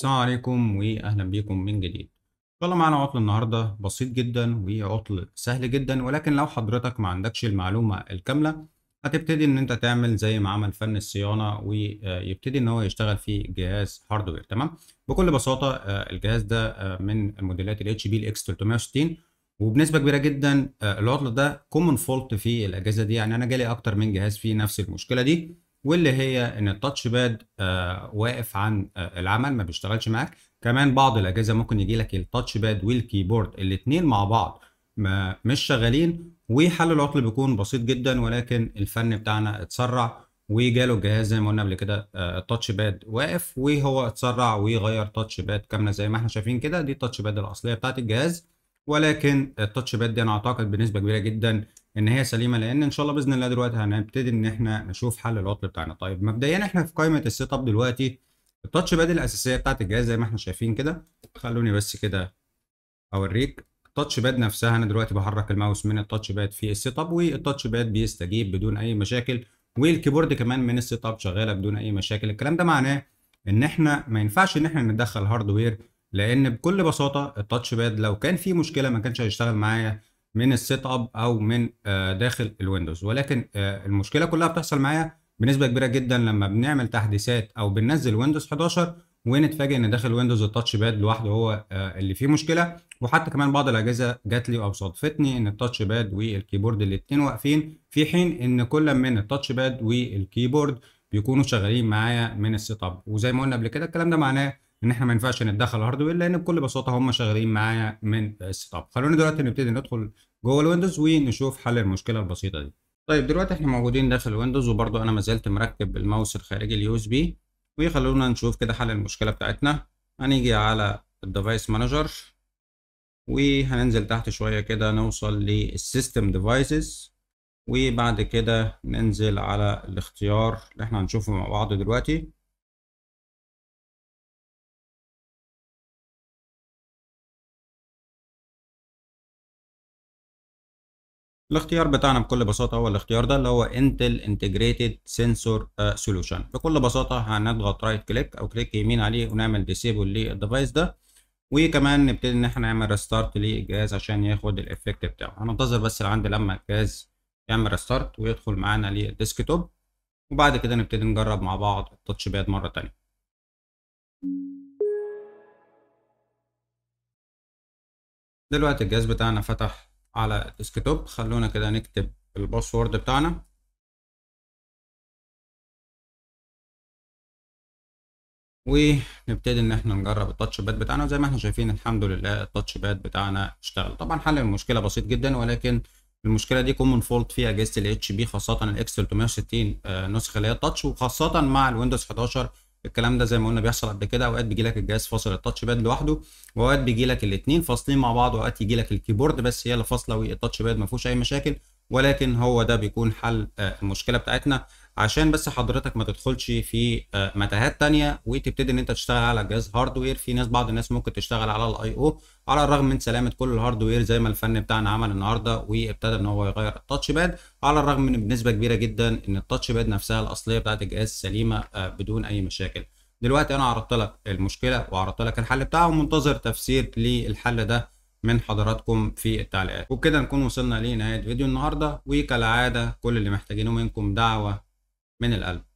السلام عليكم واهلا بيكم من جديد يلا معانا عطل النهارده بسيط جدا وعطل سهل جدا ولكن لو حضرتك ما عندكش المعلومه الكامله هتبتدي ان انت تعمل زي ما عمل فن الصيانه ويبتدي ان هو يشتغل في جهاز هاردوير تمام بكل بساطه آه، الجهاز ده آه، من الموديلات الاتش بي الاكس 360 وبنسبه كبيره جدا آه، العطل ده كومن فولت في الاجهزه دي يعني انا جالي اكتر من جهاز فيه نفس المشكله دي واللي هي ان التاتش آه، باد واقف عن آه، العمل ما بيشتغلش معاك كمان بعض الاجهزه ممكن يجي لك التاتش باد والكيبورد الاثنين مع بعض ما مش شغالين وحل العطل بيكون بسيط جدا ولكن الفن بتاعنا اتسرع وجاله الجهاز زي ما قلنا قبل كده التاتش آه، باد واقف وهو اتسرع وغير تاتش باد كامله زي ما احنا شايفين كده دي التاتش باد الاصليه بتاعت الجهاز ولكن التاتش باد دي انا اعتقد بنسبه كبيره جدا ان هي سليمه لان ان شاء الله باذن الله دلوقتي هنبتدي ان احنا نشوف حل العطل بتاعنا طيب مبدئيا احنا في قائمه السيت اب دلوقتي التاتش باد الاساسيه بتاعت الجهاز زي ما احنا شايفين كده خلوني بس كده اوريك التاتش باد نفسها انا دلوقتي بحرك الماوس من التاتش باد في السيت اب والتاتش باد بيستجيب بدون اي مشاكل والكيبورد كمان من السيت اب شغاله بدون اي مشاكل الكلام ده معناه ان احنا ما ينفعش ان احنا ندخل هاردوير لان بكل بساطه التاتش باد لو كان في مشكله ما كانش هيشتغل معايا من السيت اب او من آه، داخل الويندوز ولكن آه، المشكله كلها بتحصل معايا بنسبه كبيره جدا لما بنعمل تحديثات او بننزل ويندوز 11 ونتفاجئ ان داخل ويندوز التاتش باد لوحده هو آه، اللي فيه مشكله وحتى كمان بعض الاجهزه جات لي او صادفتني ان التاتش باد والكيبورد الاثنين واقفين في حين ان كل من التاتش باد والكيبورد بيكونوا شغالين معايا من السيت اب وزي ما قلنا قبل كده الكلام ده معناه ان احنا ما ينفعش نتدخل هاردوير لان بكل بساطه هم شغالين معايا من السيت اب خلونا دلوقتي نبتدي ندخل جوه الويندوز ونشوف حل المشكله البسيطه دي طيب دلوقتي احنا موجودين داخل الويندوز وبرضو انا ما زلت مركب الماوس الخارجي اليو اس بي ويخلونا نشوف كده حل المشكله بتاعتنا هنيجي على الديفايس مانجر وهننزل تحت شويه كده نوصل للسيستم ديفايسز وبعد كده ننزل على الاختيار اللي احنا هنشوفه مع بعض دلوقتي الاختيار بتاعنا بكل بساطة هو الاختيار ده اللي هو Intel Integrated Sensor آه، Solution بكل بساطة هنضغط رايت كليك أو كليك يمين عليه ونعمل ديسيبل للديفايس ده وكمان نبتدي إن احنا نعمل ريستارت للجهاز عشان ياخد الإفكت بتاعه هننتظر بس لعند لما الجهاز يعمل ريستارت ويدخل معانا للديسك توب وبعد كده نبتدي نجرب مع بعض التاتش باد مرة تانية دلوقتي الجهاز بتاعنا فتح على الديسكتوب خلونا كده نكتب الباسورد بتاعنا ونبتدي ان احنا نجرب التاتش باد بتاعنا وزي ما احنا شايفين الحمد لله التاتش باد بتاعنا اشتغل طبعا حل المشكله بسيط جدا ولكن المشكله دي كومن فولت في اجهزه الاتش بي خاصه الاكس آه، 360 نسخه اللي هي التاتش وخاصه مع الويندوز 11 الكلام ده زي ما قلنا بيحصل قبل كده اوقات بيجي لك الجهاز فاصل التاتش باد لوحده واوقات بيجي لك الاثنين فاصلين مع بعض واوقات يجي لك الكيبورد بس هي اللي فاصله والتاتش باد ما فيهوش اي مشاكل ولكن هو ده بيكون حل آه، المشكله بتاعتنا عشان بس حضرتك ما تدخلش في آه، متاهات تانية وتبتدي ان انت تشتغل على جهاز هاردوير في ناس بعض الناس ممكن تشتغل على الاي او على الرغم من سلامه كل الهاردوير زي ما الفن بتاعنا عمل النهارده وابتدى ان هو يغير التاتش باد على الرغم من بنسبه كبيره جدا ان التاتش باد نفسها الاصليه بتاعت الجهاز سليمه آه، بدون اي مشاكل دلوقتي انا عرضت لك المشكله وعرضت لك الحل بتاعها ومنتظر تفسير للحل ده من حضراتكم في التعليقات وبكده نكون وصلنا لنهايه فيديو النهارده وكالعاده كل اللي محتاجينه منكم دعوه من القلب